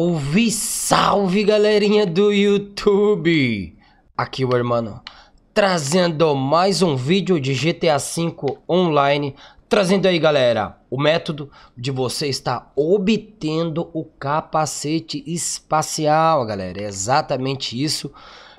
Salve, salve galerinha do YouTube! Aqui o hermano, trazendo mais um vídeo de GTA V Online. Trazendo aí galera, o método de você estar obtendo o capacete espacial, galera. É exatamente isso.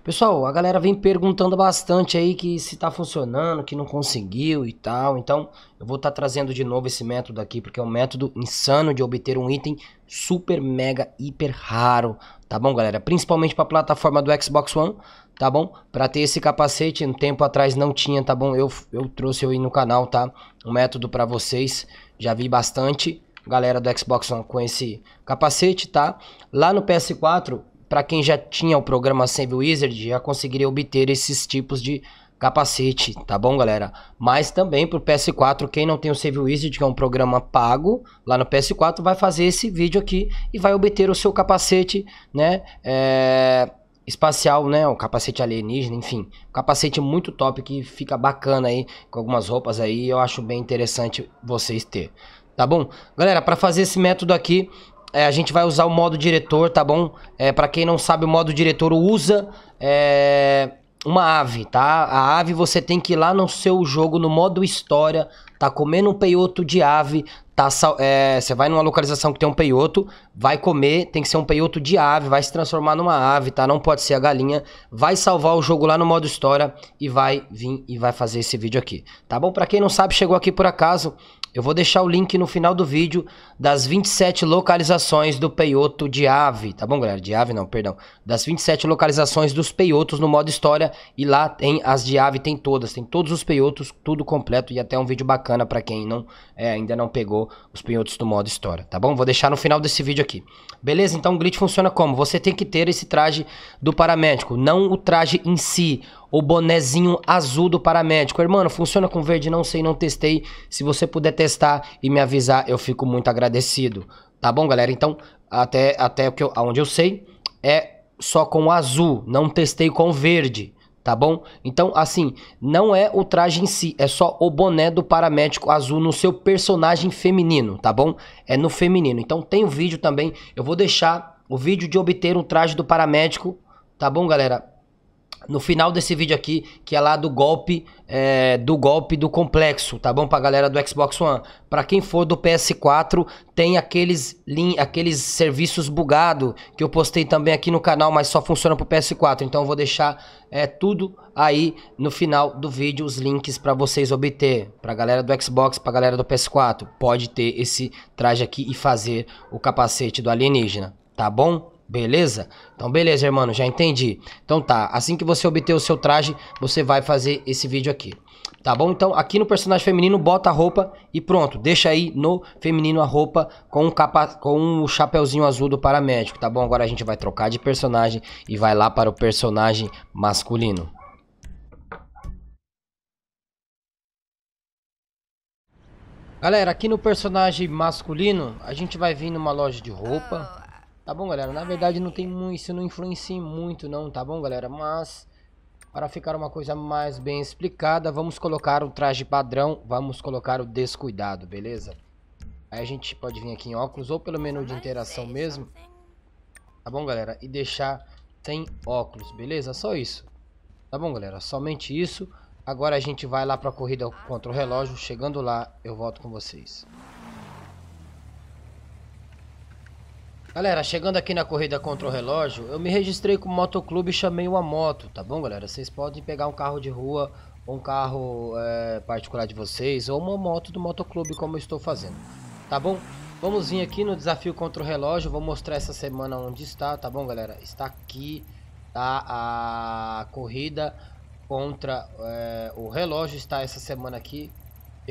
Pessoal, a galera vem perguntando bastante aí que se tá funcionando, que não conseguiu e tal. Então, eu vou estar tá trazendo de novo esse método aqui, porque é um método insano de obter um item super, mega, hiper raro, tá bom, galera? Principalmente para a plataforma do Xbox One, tá bom? Para ter esse capacete, um tempo atrás não tinha, tá bom? Eu, eu trouxe aí no canal, tá? Um método para vocês, já vi bastante galera do Xbox One com esse capacete, tá? Lá no PS4, para quem já tinha o programa Save Wizard, já conseguiria obter esses tipos de capacete, tá bom, galera? Mas também pro PS4, quem não tem o Save Wizard, que é um programa pago, lá no PS4, vai fazer esse vídeo aqui e vai obter o seu capacete, né? É... Espacial, né? O capacete alienígena, enfim. Capacete muito top que fica bacana aí, com algumas roupas aí. Eu acho bem interessante vocês ter. Tá bom? Galera, para fazer esse método aqui, é, a gente vai usar o modo diretor, tá bom? É, para quem não sabe, o modo diretor usa. É uma ave, tá? A ave você tem que ir lá no seu jogo, no modo história, tá comendo um peioto de ave, tá, é, você vai numa localização que tem um peioto, vai comer, tem que ser um peioto de ave, vai se transformar numa ave, tá? Não pode ser a galinha. Vai salvar o jogo lá no modo história e vai vir e vai fazer esse vídeo aqui, tá bom? Para quem não sabe, chegou aqui por acaso, eu vou deixar o link no final do vídeo das 27 localizações do peioto de ave, tá bom, galera? De ave não, perdão. Das 27 localizações dos peiotos no modo história e lá tem as de ave, tem todas, tem todos os peiotos, tudo completo e até um vídeo bacana para quem não é, ainda não pegou os peiotos do modo história, tá bom? Vou deixar no final desse vídeo aqui. Beleza? Então o glitch funciona como? Você tem que ter esse traje do paramédico, não o traje em si, o bonezinho azul do paramédico. Irmão, funciona com verde? Não sei, não testei. Se você puder testar e me avisar, eu fico muito agradecido. Tá bom, galera? Então, até, até que eu, onde eu sei, é só com o azul. Não testei com o verde tá bom? Então, assim, não é o traje em si, é só o boné do paramédico azul no seu personagem feminino, tá bom? É no feminino. Então tem o um vídeo também, eu vou deixar o vídeo de obter um traje do paramédico, tá bom, galera? no final desse vídeo aqui, que é lá do golpe é, do golpe do complexo, tá bom? Pra galera do Xbox One. Pra quem for do PS4, tem aqueles, aqueles serviços bugado que eu postei também aqui no canal, mas só funciona pro PS4. Então eu vou deixar é, tudo aí no final do vídeo, os links pra vocês obter. Pra galera do Xbox, pra galera do PS4. Pode ter esse traje aqui e fazer o capacete do alienígena, tá bom? Beleza? Então, beleza, irmão, já entendi. Então tá, assim que você obter o seu traje, você vai fazer esse vídeo aqui. Tá bom? Então, aqui no personagem feminino, bota a roupa e pronto. Deixa aí no feminino a roupa com o, capa... com o chapeuzinho azul do paramédico, tá bom? Agora a gente vai trocar de personagem e vai lá para o personagem masculino. Galera, aqui no personagem masculino, a gente vai vir numa loja de roupa Tá bom, galera? Na verdade, não tem muito, isso não influencia muito não, tá bom, galera? Mas, para ficar uma coisa mais bem explicada, vamos colocar o traje padrão, vamos colocar o descuidado, beleza? Aí a gente pode vir aqui em óculos, ou pelo menu de interação mesmo, tá bom, galera? E deixar sem óculos, beleza? Só isso. Tá bom, galera? Somente isso. Agora a gente vai lá para a corrida contra o relógio. Chegando lá, eu volto com vocês. Galera, chegando aqui na corrida contra o relógio, eu me registrei o motoclube e chamei uma moto, tá bom, galera? Vocês podem pegar um carro de rua, um carro é, particular de vocês, ou uma moto do motoclube, como eu estou fazendo, tá bom? Vamos vir aqui no desafio contra o relógio, vou mostrar essa semana onde está, tá bom, galera? Está aqui, tá? A corrida contra é, o relógio está essa semana aqui,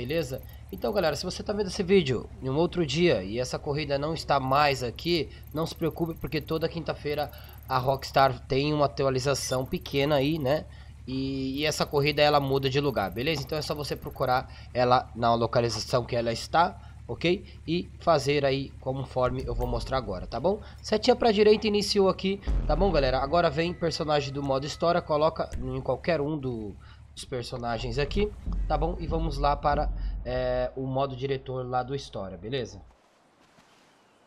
beleza? Então, galera, se você está vendo esse vídeo em um outro dia e essa corrida não está mais aqui, não se preocupe porque toda quinta-feira a Rockstar tem uma atualização pequena aí, né? E, e, essa corrida ela muda de lugar, beleza? Então é só você procurar ela na localização que ela está, ok? E fazer aí conforme eu vou mostrar agora, tá bom? Setinha para direita iniciou aqui, tá bom, galera? Agora vem personagem do modo história, coloca em qualquer um do, dos personagens aqui, tá bom? E vamos lá para é, o modo diretor lá do História, beleza?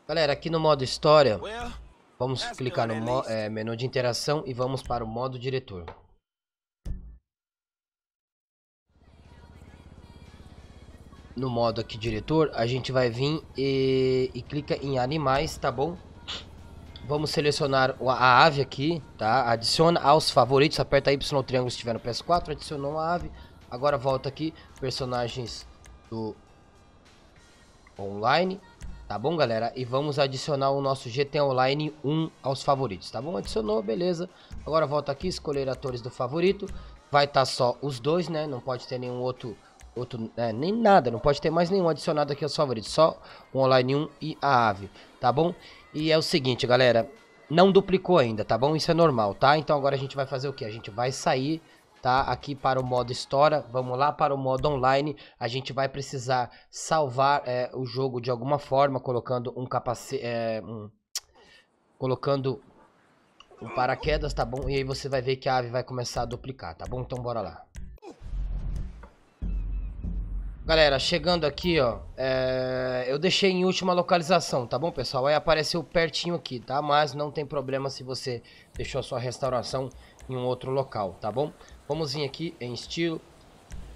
Galera, aqui no modo História, vamos clicar no é, menu de interação e vamos para o modo diretor. No modo aqui diretor, a gente vai vir e, e clica em animais, tá bom? Vamos selecionar a ave aqui, tá? Adiciona aos favoritos, aperta Y triângulo se estiver no PS4, adicionou a ave. Agora volta aqui, personagens do online, tá bom, galera? E vamos adicionar o nosso GT Online 1 aos favoritos, tá bom? Adicionou, beleza. Agora volta aqui, escolher atores do favorito. Vai estar tá só os dois, né? Não pode ter nenhum outro, outro né? nem nada. Não pode ter mais nenhum adicionado aqui aos favoritos. Só o Online 1 e a AVE, tá bom? E é o seguinte, galera. Não duplicou ainda, tá bom? Isso é normal, tá? Então agora a gente vai fazer o que? A gente vai sair tá? Aqui para o modo História, vamos lá para o modo Online. A gente vai precisar salvar é, o jogo de alguma forma, colocando um capacete, é, um... colocando o paraquedas, tá bom? E aí você vai ver que a ave vai começar a duplicar, tá bom? Então bora lá. Galera, chegando aqui, ó, é... eu deixei em última localização, tá bom, pessoal? Aí apareceu pertinho aqui, tá? Mas não tem problema se você deixou a sua restauração em um outro local, tá bom? Vamos vir aqui em estilo,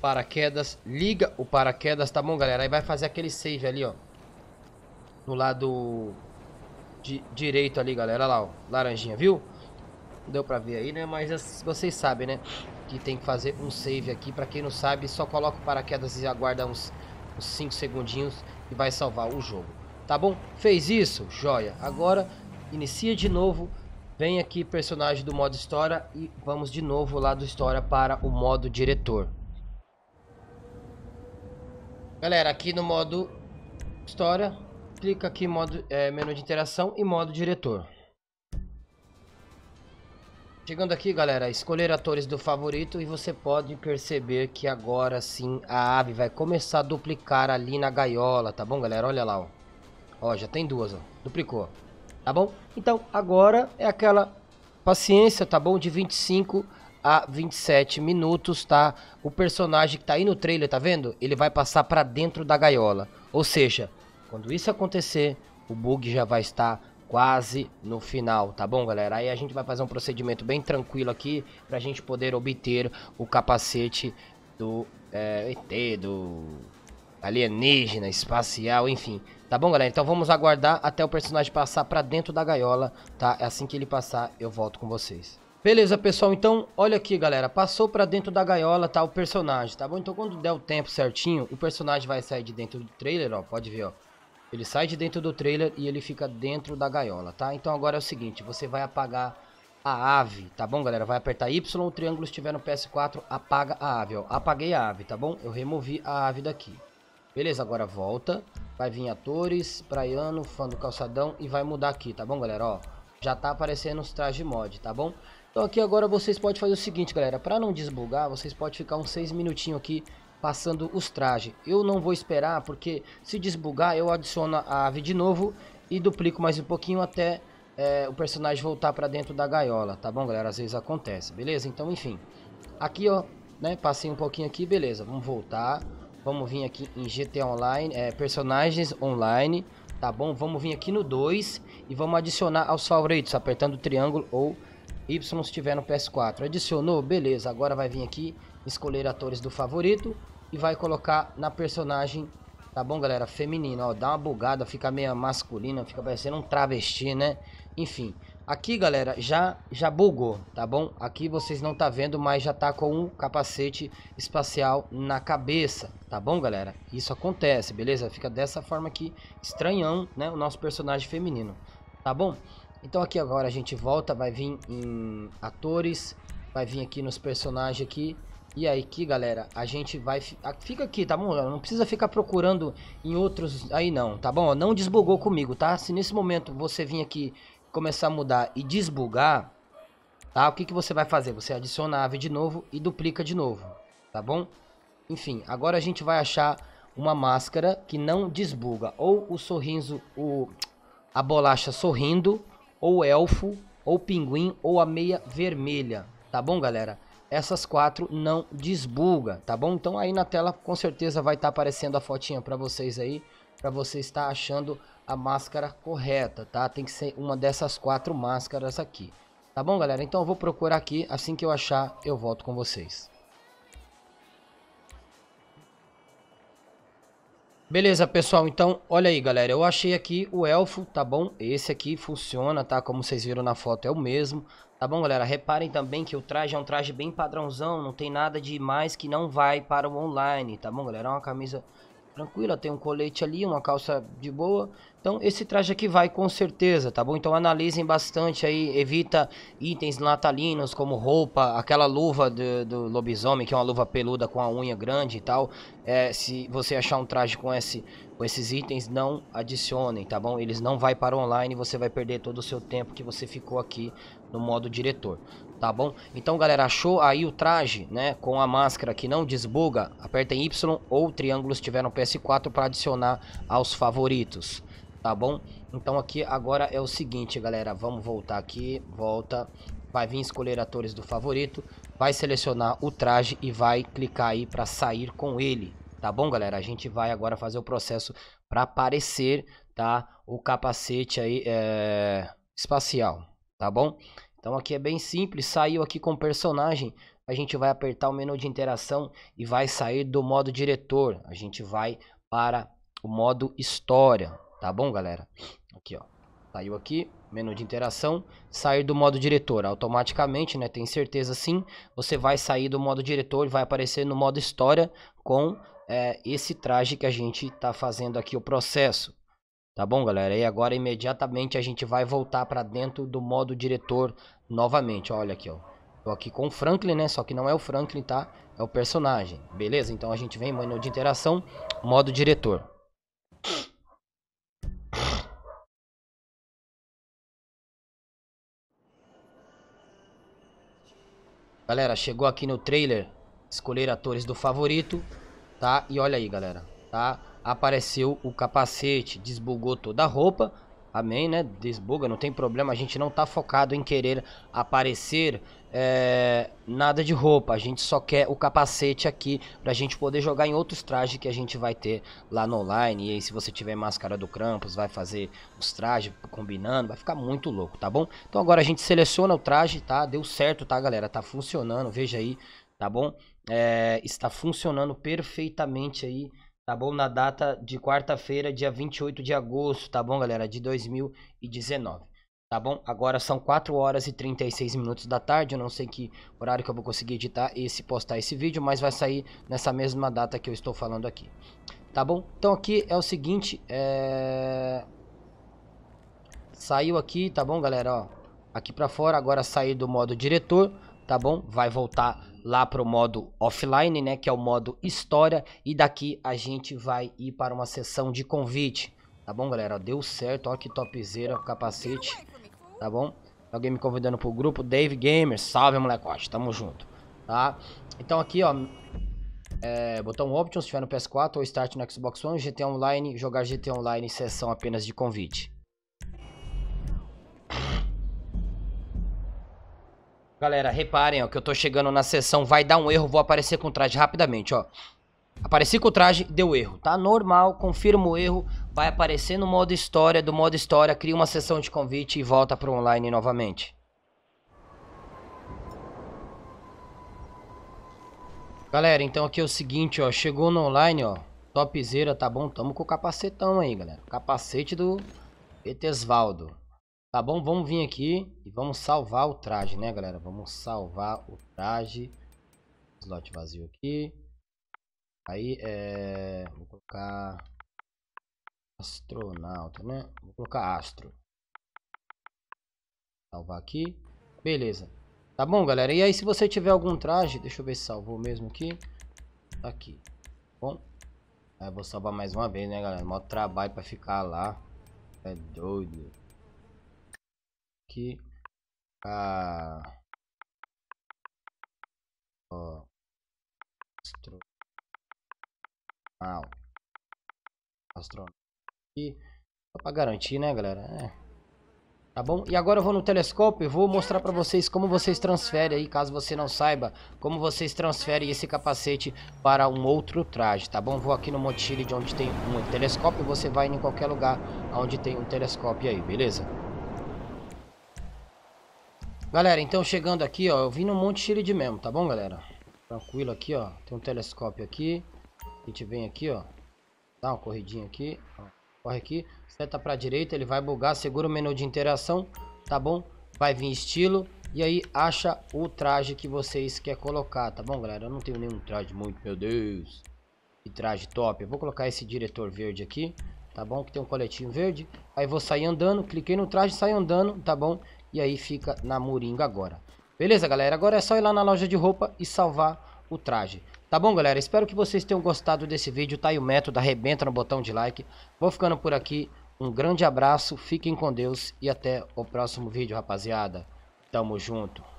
paraquedas, liga o paraquedas, tá bom, galera? Aí vai fazer aquele save ali, ó. No lado de, direito ali, galera. Olha lá, ó, laranjinha, viu? Não deu pra ver aí, né? Mas vocês sabem, né? Que tem que fazer um save aqui. Pra quem não sabe, só coloca o paraquedas e aguarda uns 5 segundinhos e vai salvar o jogo. Tá bom? Fez isso? Joia. Agora, inicia de novo Vem aqui personagem do modo história e vamos de novo lá do história para o modo diretor. Galera, aqui no modo história, clica aqui modo é, menu de interação e modo diretor. Chegando aqui, galera, escolher atores do favorito e você pode perceber que agora sim a ave vai começar a duplicar ali na gaiola, tá bom, galera? Olha lá, ó. Ó, já tem duas, ó. Duplicou tá bom? Então agora é aquela paciência, tá bom? De 25 a 27 minutos, tá? O personagem que tá aí no trailer, tá vendo? Ele vai passar para dentro da gaiola. Ou seja, quando isso acontecer, o bug já vai estar quase no final, tá bom, galera? Aí a gente vai fazer um procedimento bem tranquilo aqui pra gente poder obter o capacete do é, eh, ET, do alienígena, espacial, enfim. Tá bom, galera? Então vamos aguardar até o personagem passar pra dentro da gaiola, tá? É assim que ele passar, eu volto com vocês. Beleza, pessoal, então olha aqui, galera, passou pra dentro da gaiola, tá, o personagem, tá bom? Então quando der o tempo certinho, o personagem vai sair de dentro do trailer, ó, pode ver, ó. Ele sai de dentro do trailer e ele fica dentro da gaiola, tá? Então agora é o seguinte, você vai apagar a ave, tá bom, galera? Vai apertar Y, o triângulo se estiver no PS4, apaga a ave, ó. Apaguei a ave, tá bom? Eu removi a ave daqui. Beleza, agora volta. Vai vir atores, praiano, fã do calçadão e vai mudar aqui, tá bom, galera? Ó, já tá aparecendo os trajes de mod, tá bom? Então aqui agora vocês podem fazer o seguinte, galera. Pra não desbugar, vocês podem ficar uns 6 minutinhos aqui passando os trajes. Eu não vou esperar, porque se desbugar, eu adiciono a ave de novo e duplico mais um pouquinho até é, o personagem voltar para dentro da gaiola, tá bom, galera? Às vezes acontece, beleza? Então, enfim. Aqui, ó, né? Passei um pouquinho aqui, beleza. Vamos voltar. Vamos vir aqui em GTA Online, é, personagens online, tá bom? Vamos vir aqui no 2 e vamos adicionar aos favoritos, apertando o triângulo ou Y se tiver no PS4. Adicionou? Beleza, agora vai vir aqui, escolher atores do favorito e vai colocar na personagem, tá bom galera? Feminina, ó, dá uma bugada, fica meio masculina, fica parecendo um travesti, né? Enfim, Aqui, galera, já, já bugou, tá bom? Aqui vocês não tá vendo, mas já tá com um capacete espacial na cabeça, tá bom, galera? Isso acontece, beleza? Fica dessa forma aqui, estranhão, né? O nosso personagem feminino, tá bom? Então aqui agora a gente volta, vai vir em atores, vai vir aqui nos personagens aqui. E aí aqui, galera, a gente vai... Ah, fica aqui, tá bom? Não precisa ficar procurando em outros aí não, tá bom? Não desbugou comigo, tá? Se nesse momento você vir aqui começar a mudar e desbugar, tá? O que, que você vai fazer? Você adiciona a ave de novo e duplica de novo, tá bom? Enfim, agora a gente vai achar uma máscara que não desbuga. Ou o sorriso, o, a bolacha sorrindo, ou elfo, ou pinguim, ou a meia vermelha, tá bom, galera? Essas quatro não desbuga, tá bom? Então aí na tela com certeza vai estar tá aparecendo a fotinha para vocês aí, para você estar achando a máscara correta, tá? Tem que ser uma dessas quatro máscaras aqui. Tá bom, galera? Então eu vou procurar aqui. Assim que eu achar, eu volto com vocês. Beleza, pessoal. Então, olha aí, galera. Eu achei aqui o elfo, tá bom? Esse aqui funciona, tá? Como vocês viram na foto, é o mesmo. Tá bom, galera? Reparem também que o traje é um traje bem padrãozão. Não tem nada de mais que não vai para o online, tá bom, galera? É uma camisa tranquila, tem um colete ali, uma calça de boa. Então esse traje aqui vai com certeza, tá bom? Então analisem bastante aí, evita itens natalinos como roupa, aquela luva do, do lobisomem, que é uma luva peluda com a unha grande e tal. É, se você achar um traje com, esse, com esses itens, não adicionem, tá bom? Eles não vai para online, você vai perder todo o seu tempo que você ficou aqui no modo diretor tá bom? Então, galera, achou aí o traje, né, com a máscara que não desbuga? Aperta em Y ou triângulo se tiver no PS4 para adicionar aos favoritos, tá bom? Então aqui agora é o seguinte, galera, vamos voltar aqui, volta, vai vir escolher atores do favorito, vai selecionar o traje e vai clicar aí para sair com ele, tá bom, galera? A gente vai agora fazer o processo para aparecer, tá, o capacete aí é... espacial, tá bom? Então aqui é bem simples, saiu aqui com personagem, a gente vai apertar o menu de interação e vai sair do modo diretor. A gente vai para o modo história, tá bom galera? Aqui ó, saiu aqui, menu de interação, sair do modo diretor. Automaticamente, né, tem certeza sim, você vai sair do modo diretor e vai aparecer no modo história com é, esse traje que a gente está fazendo aqui o processo. Tá bom, galera? E agora imediatamente a gente vai voltar para dentro do modo diretor novamente, olha aqui, ó. Tô aqui com o Franklin, né? Só que não é o Franklin, tá? É o personagem, beleza? Então a gente vem, menu de interação, modo diretor. Galera, chegou aqui no trailer, escolher atores do favorito, tá? E olha aí, galera, tá? Apareceu o capacete, desbugou toda a roupa, Amém, né? Desbuga, não tem problema. A gente não tá focado em querer aparecer é, nada de roupa. A gente só quer o capacete aqui pra gente poder jogar em outros trajes que a gente vai ter lá no online. E aí, se você tiver máscara do Krampus, vai fazer os trajes combinando, vai ficar muito louco, tá bom? Então agora a gente seleciona o traje, tá? Deu certo, tá, galera? Tá funcionando, veja aí, tá bom? É, está funcionando perfeitamente aí tá bom? Na data de quarta-feira, dia 28 de agosto, tá bom, galera? De 2019. Tá bom? Agora são 4 horas e 36 minutos da tarde. Eu não sei que horário que eu vou conseguir editar esse postar esse vídeo, mas vai sair nessa mesma data que eu estou falando aqui. Tá bom? Então aqui é o seguinte, é... Saiu aqui, tá bom, galera? Ó, aqui pra fora, agora sair do modo diretor, tá bom? Vai voltar lá para o modo offline, né, que é o modo história, e daqui a gente vai ir para uma sessão de convite, tá bom, galera? Deu certo, ó que topzera, capacete, tá bom? Alguém me convidando pro grupo, Dave Gamer, salve molecote, tamo junto, tá? Então aqui, ó, é, botão Options, se tiver no PS4 ou Start no Xbox One, GT Online, jogar GT Online em sessão apenas de convite. Galera, reparem, ó, que eu tô chegando na sessão, vai dar um erro, vou aparecer com o traje rapidamente, ó. Apareci com o traje, deu erro, tá? Normal, confirma o erro, vai aparecer no modo história, do modo história, cria uma sessão de convite e volta pro online novamente. Galera, então aqui é o seguinte, ó, chegou no online, ó, topzera, tá bom? Tamo com o capacetão aí, galera, capacete do Petesvaldo. Tá bom? Vamos vir aqui e vamos salvar o traje, né, galera? Vamos salvar o traje. Slot vazio aqui. Aí, é... Vou colocar... Astronauta, né? Vou colocar astro. Salvar aqui. Beleza. Tá bom, galera? E aí, se você tiver algum traje... Deixa eu ver se salvou mesmo aqui. Tá aqui. Bom. Aí, vou salvar mais uma vez, né, galera? Mó trabalho pra ficar lá. É doido aqui a ah. ó, astro, astronauta astronauta só para garantir, né, galera? É. Tá bom? E agora eu vou no telescópio e vou mostrar para vocês como vocês transferem aí, caso você não saiba, como vocês transferem esse capacete para um outro traje, tá bom? Vou aqui no motilde onde tem um telescópio, você vai em qualquer lugar onde tem um telescópio aí, beleza? Galera, então chegando aqui, ó, eu vim num Monte de de mesmo, tá bom, galera? Tranquilo aqui, ó, tem um telescópio aqui, a gente vem aqui, ó, dá uma corridinha aqui, ó, corre aqui, seta pra direita, ele vai bugar, segura o menu de interação, tá bom? Vai vir estilo, e aí acha o traje que vocês quer colocar, tá bom, galera? Eu não tenho nenhum traje muito, meu Deus, que traje top, eu vou colocar esse diretor verde aqui, tá bom? Que tem um coletinho verde, aí vou sair andando, cliquei no traje, saio andando, tá bom? E aí fica na Moringa agora. Beleza, galera? Agora é só ir lá na loja de roupa e salvar o traje. Tá bom, galera? Espero que vocês tenham gostado desse vídeo. Tá aí o método, arrebenta no botão de like. Vou ficando por aqui. Um grande abraço, fiquem com Deus e até o próximo vídeo, rapaziada. Tamo junto.